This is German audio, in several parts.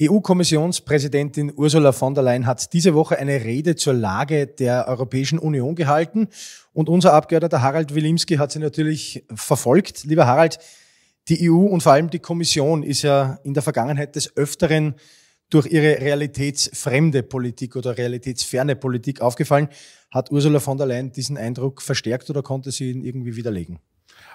EU-Kommissionspräsidentin Ursula von der Leyen hat diese Woche eine Rede zur Lage der Europäischen Union gehalten und unser Abgeordneter Harald Wilimski hat sie natürlich verfolgt. Lieber Harald, die EU und vor allem die Kommission ist ja in der Vergangenheit des Öfteren durch ihre realitätsfremde Politik oder realitätsferne Politik aufgefallen. Hat Ursula von der Leyen diesen Eindruck verstärkt oder konnte sie ihn irgendwie widerlegen?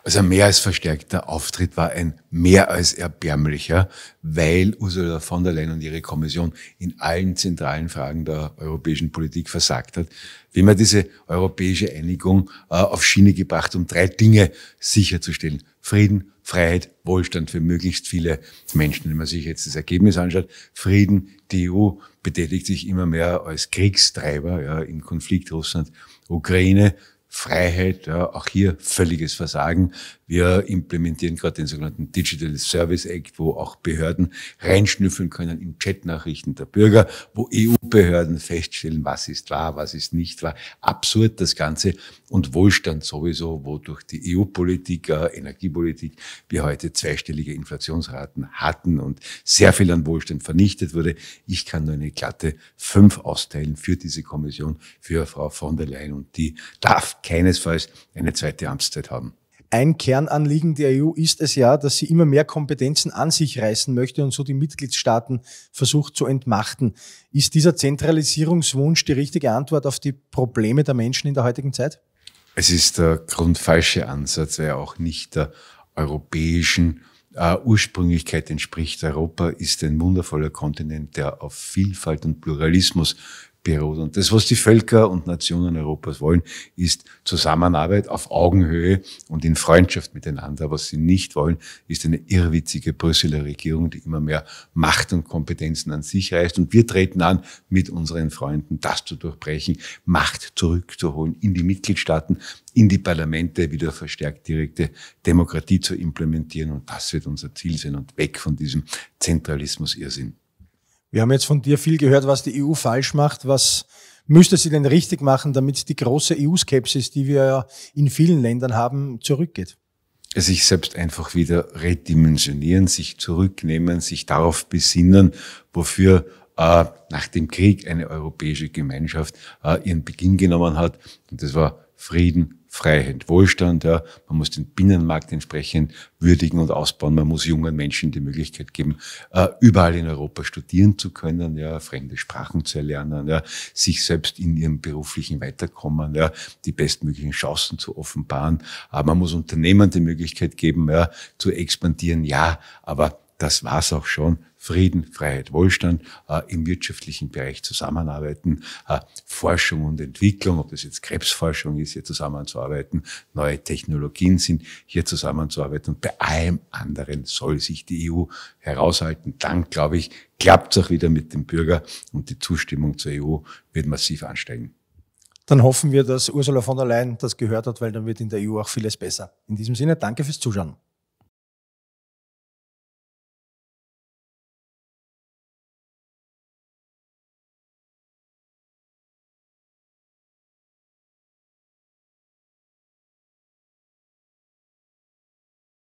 Also mehr als verstärkter Auftritt war ein mehr als erbärmlicher, weil Ursula von der Leyen und ihre Kommission in allen zentralen Fragen der europäischen Politik versagt hat. Wie man diese europäische Einigung äh, auf Schiene gebracht, um drei Dinge sicherzustellen. Frieden, Freiheit, Wohlstand für möglichst viele Menschen. Wenn man sich jetzt das Ergebnis anschaut, Frieden, die EU betätigt sich immer mehr als Kriegstreiber ja, im Konflikt Russland-Ukraine. Freiheit, ja, auch hier völliges Versagen. Wir implementieren gerade den sogenannten Digital Service Act, wo auch Behörden reinschnüffeln können in Chatnachrichten der Bürger, wo EU-Behörden feststellen, was ist wahr, was ist nicht wahr. Absurd das Ganze und Wohlstand sowieso, wo durch die EU-Politik, äh, Energiepolitik wir heute zweistellige Inflationsraten hatten und sehr viel an Wohlstand vernichtet wurde. Ich kann nur eine glatte fünf austeilen für diese Kommission, für Frau von der Leyen und die darf keinesfalls eine zweite Amtszeit haben. Ein Kernanliegen der EU ist es ja, dass sie immer mehr Kompetenzen an sich reißen möchte und so die Mitgliedstaaten versucht zu entmachten. Ist dieser Zentralisierungswunsch die richtige Antwort auf die Probleme der Menschen in der heutigen Zeit? Es ist der grundfalsche Ansatz, weil er auch nicht der europäischen äh, Ursprünglichkeit entspricht. Europa ist ein wundervoller Kontinent, der auf Vielfalt und Pluralismus beruht. Und das, was die Völker und Nationen Europas wollen, ist Zusammenarbeit auf Augenhöhe und in Freundschaft miteinander. Was sie nicht wollen, ist eine irrwitzige Brüsseler Regierung, die immer mehr Macht und Kompetenzen an sich reißt. Und wir treten an, mit unseren Freunden das zu durchbrechen, Macht zurückzuholen in die Mitgliedstaaten, in die Parlamente wieder verstärkt direkte Demokratie zu implementieren. Und das wird unser Ziel sein und weg von diesem Zentralismus-Irrsinn. Wir haben jetzt von dir viel gehört, was die EU falsch macht, was müsste sie denn richtig machen, damit die große EU-Skepsis, die wir ja in vielen Ländern haben, zurückgeht? Sich selbst einfach wieder redimensionieren, sich zurücknehmen, sich darauf besinnen, wofür äh, nach dem Krieg eine europäische Gemeinschaft äh, ihren Beginn genommen hat. Und das war Frieden, Freiheit, Wohlstand. Ja. Man muss den Binnenmarkt entsprechend würdigen und ausbauen. Man muss jungen Menschen die Möglichkeit geben, äh, überall in Europa studieren zu können, ja, fremde Sprachen zu erlernen, ja, sich selbst in ihrem beruflichen Weiterkommen, ja, die bestmöglichen Chancen zu offenbaren. Aber man muss Unternehmen die Möglichkeit geben, ja, zu expandieren. Ja, aber das war's auch schon. Frieden, Freiheit, Wohlstand, äh, im wirtschaftlichen Bereich zusammenarbeiten, äh, Forschung und Entwicklung, ob das jetzt Krebsforschung ist, hier zusammenzuarbeiten, neue Technologien sind, hier zusammenzuarbeiten. Und bei allem anderen soll sich die EU heraushalten. Dann, glaube ich, klappt es auch wieder mit dem Bürger und die Zustimmung zur EU wird massiv ansteigen. Dann hoffen wir, dass Ursula von der Leyen das gehört hat, weil dann wird in der EU auch vieles besser. In diesem Sinne, danke fürs Zuschauen.